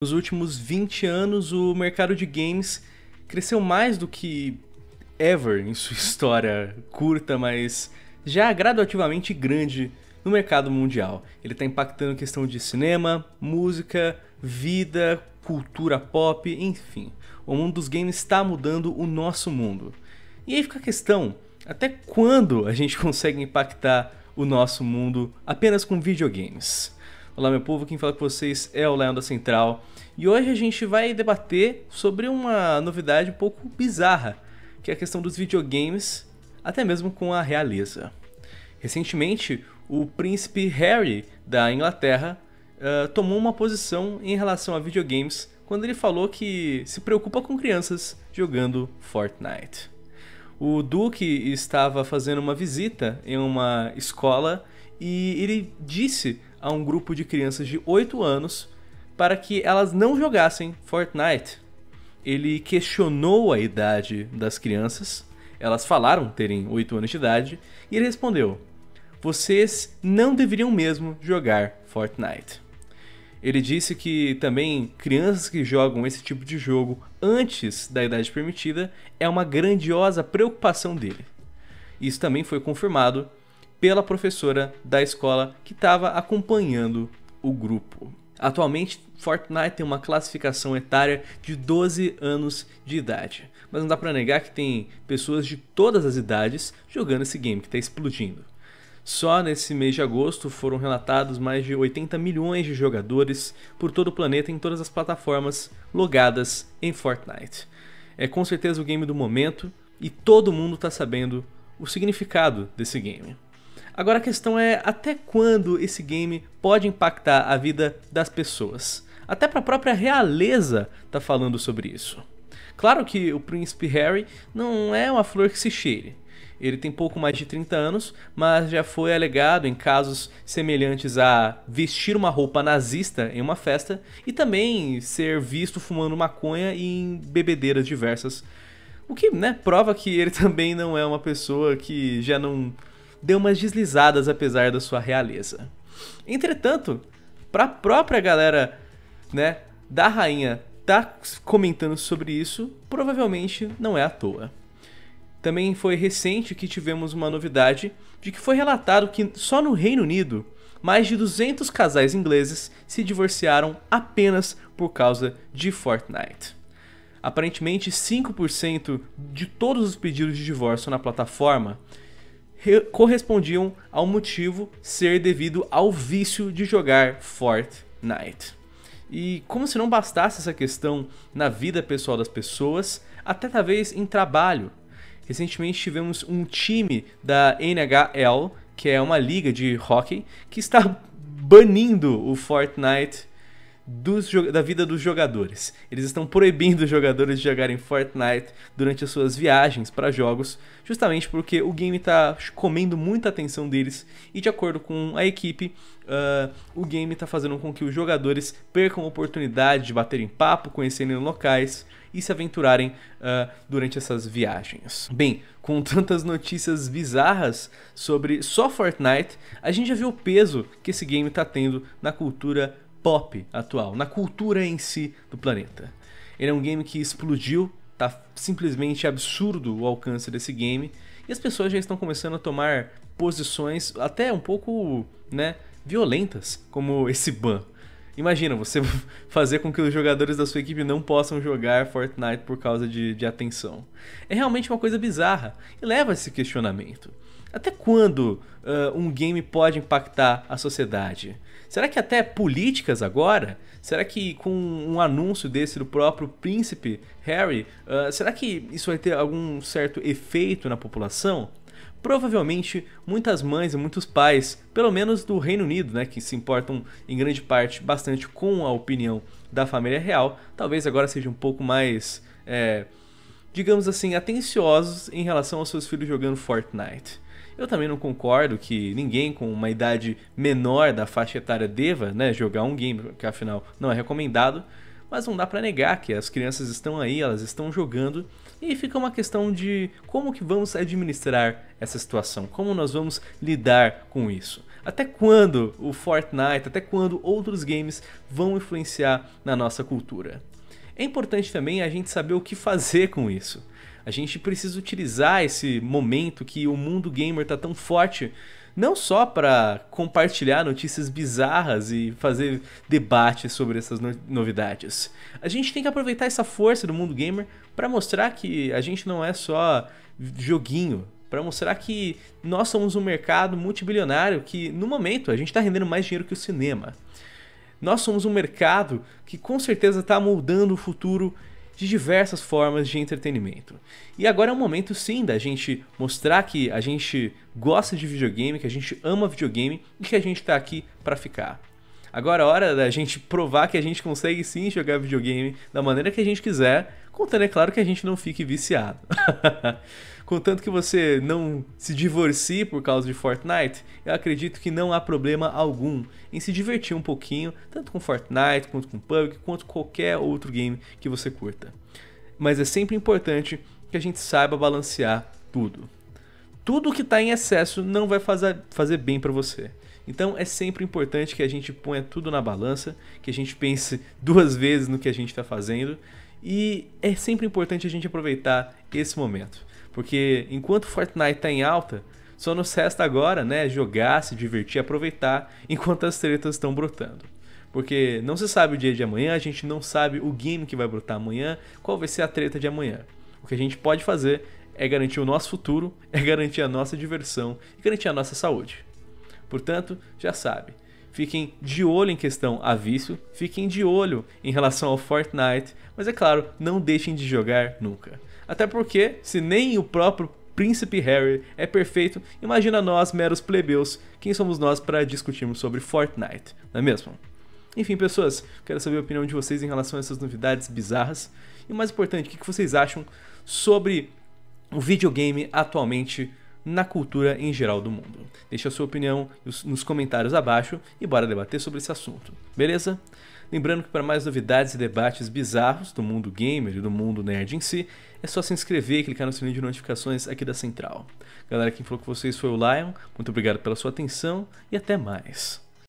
Nos últimos 20 anos, o mercado de games cresceu mais do que ever em sua história curta, mas já gradativamente grande no mercado mundial. Ele está impactando a questão de cinema, música, vida, cultura pop, enfim. O mundo dos games está mudando o nosso mundo. E aí fica a questão: até quando a gente consegue impactar o nosso mundo apenas com videogames? Olá, meu povo, quem fala com vocês é o Leão da Central e hoje a gente vai debater sobre uma novidade um pouco bizarra, que é a questão dos videogames, até mesmo com a realeza. Recentemente, o príncipe Harry da Inglaterra uh, tomou uma posição em relação a videogames quando ele falou que se preocupa com crianças jogando Fortnite. O Duque estava fazendo uma visita em uma escola e ele disse a um grupo de crianças de 8 anos para que elas não jogassem Fortnite. Ele questionou a idade das crianças, elas falaram terem 8 anos de idade, e ele respondeu: Vocês não deveriam mesmo jogar Fortnite. Ele disse que também crianças que jogam esse tipo de jogo antes da idade permitida é uma grandiosa preocupação dele. Isso também foi confirmado pela professora da escola que estava acompanhando o grupo. Atualmente, Fortnite tem uma classificação etária de 12 anos de idade, mas não dá para negar que tem pessoas de todas as idades jogando esse game que está explodindo. Só nesse mês de agosto foram relatados mais de 80 milhões de jogadores por todo o planeta em todas as plataformas logadas em Fortnite. É com certeza o game do momento e todo mundo está sabendo o significado desse game. Agora a questão é até quando esse game pode impactar a vida das pessoas. Até para a própria realeza tá falando sobre isso. Claro que o príncipe Harry não é uma flor que se cheire. Ele tem pouco mais de 30 anos, mas já foi alegado em casos semelhantes a vestir uma roupa nazista em uma festa e também ser visto fumando maconha em bebedeiras diversas. O que, né, prova que ele também não é uma pessoa que já não deu umas deslizadas apesar da sua realeza. Entretanto, para a própria galera, né, da rainha tá comentando sobre isso, provavelmente não é à toa. Também foi recente que tivemos uma novidade de que foi relatado que só no Reino Unido mais de 200 casais ingleses se divorciaram apenas por causa de Fortnite. Aparentemente, 5% de todos os pedidos de divórcio na plataforma correspondiam ao motivo ser devido ao vício de jogar Fortnite. E como se não bastasse essa questão na vida pessoal das pessoas, até talvez em trabalho. Recentemente tivemos um time da NHL, que é uma liga de hockey, que está banindo o Fortnite dos, da vida dos jogadores. Eles estão proibindo os jogadores de jogarem Fortnite durante as suas viagens para jogos, justamente porque o game está comendo muita atenção deles e, de acordo com a equipe, uh, o game está fazendo com que os jogadores percam a oportunidade de baterem papo, conhecerem locais e se aventurarem uh, durante essas viagens. Bem, com tantas notícias bizarras sobre só Fortnite, a gente já viu o peso que esse game está tendo na cultura pop atual, na cultura em si do planeta. Ele é um game que explodiu, tá simplesmente absurdo o alcance desse game, e as pessoas já estão começando a tomar posições até um pouco, né, violentas, como esse ban. Imagina você fazer com que os jogadores da sua equipe não possam jogar Fortnite por causa de, de atenção. É realmente uma coisa bizarra e leva esse questionamento. Até quando uh, um game pode impactar a sociedade? Será que até políticas agora? Será que com um anúncio desse do próprio príncipe Harry, uh, será que isso vai ter algum certo efeito na população? Provavelmente muitas mães e muitos pais, pelo menos do Reino Unido, né, que se importam em grande parte bastante com a opinião da família real, talvez agora seja um pouco mais, é, digamos assim, atenciosos em relação aos seus filhos jogando Fortnite. Eu também não concordo que ninguém com uma idade menor da faixa etária deva né, jogar um game, que afinal não é recomendado, mas não dá para negar que as crianças estão aí, elas estão jogando, e fica uma questão de como que vamos administrar essa situação, como nós vamos lidar com isso. Até quando o Fortnite, até quando outros games vão influenciar na nossa cultura? É importante também a gente saber o que fazer com isso. A gente precisa utilizar esse momento que o mundo gamer tá tão forte, não só para compartilhar notícias bizarras e fazer debates sobre essas no novidades. A gente tem que aproveitar essa força do mundo gamer para mostrar que a gente não é só joguinho, para mostrar que nós somos um mercado multibilionário que, no momento, a gente está rendendo mais dinheiro que o cinema. Nós somos um mercado que com certeza está moldando o futuro de diversas formas de entretenimento. E agora é o momento sim da gente mostrar que a gente gosta de videogame, que a gente ama videogame e que a gente está aqui para ficar. Agora é hora da gente provar que a gente consegue sim jogar videogame da maneira que a gente quiser, Contando, é claro, que a gente não fique viciado. Contanto que você não se divorcie por causa de Fortnite, eu acredito que não há problema algum em se divertir um pouquinho, tanto com Fortnite, quanto com PUBG, quanto qualquer outro game que você curta. Mas é sempre importante que a gente saiba balancear tudo. Tudo que está em excesso não vai fazer, fazer bem para você. Então é sempre importante que a gente ponha tudo na balança, que a gente pense duas vezes no que a gente está fazendo e é sempre importante a gente aproveitar esse momento, porque enquanto Fortnite está em alta, só nos resta agora, né, jogar, se divertir, aproveitar enquanto as tretas estão brotando. Porque não se sabe o dia de amanhã, a gente não sabe o game que vai brotar amanhã, qual vai ser a treta de amanhã. O que a gente pode fazer é garantir o nosso futuro, é garantir a nossa diversão e garantir a nossa saúde. Portanto, já sabe. Fiquem de olho em questão a vício, fiquem de olho em relação ao Fortnite, mas é claro, não deixem de jogar nunca. Até porque, se nem o próprio príncipe Harry é perfeito, imagina nós, meros plebeus, quem somos nós para discutirmos sobre Fortnite, não é mesmo? Enfim, pessoas, quero saber a opinião de vocês em relação a essas novidades bizarras. E o mais importante, o que vocês acham sobre o videogame atualmente na cultura em geral do mundo. Deixe a sua opinião nos comentários abaixo e bora debater sobre esse assunto, beleza? Lembrando que para mais novidades e debates bizarros do mundo gamer e do mundo nerd em si, é só se inscrever e clicar no sininho de notificações aqui da Central. Galera, quem falou com vocês foi o Lion, muito obrigado pela sua atenção e até mais.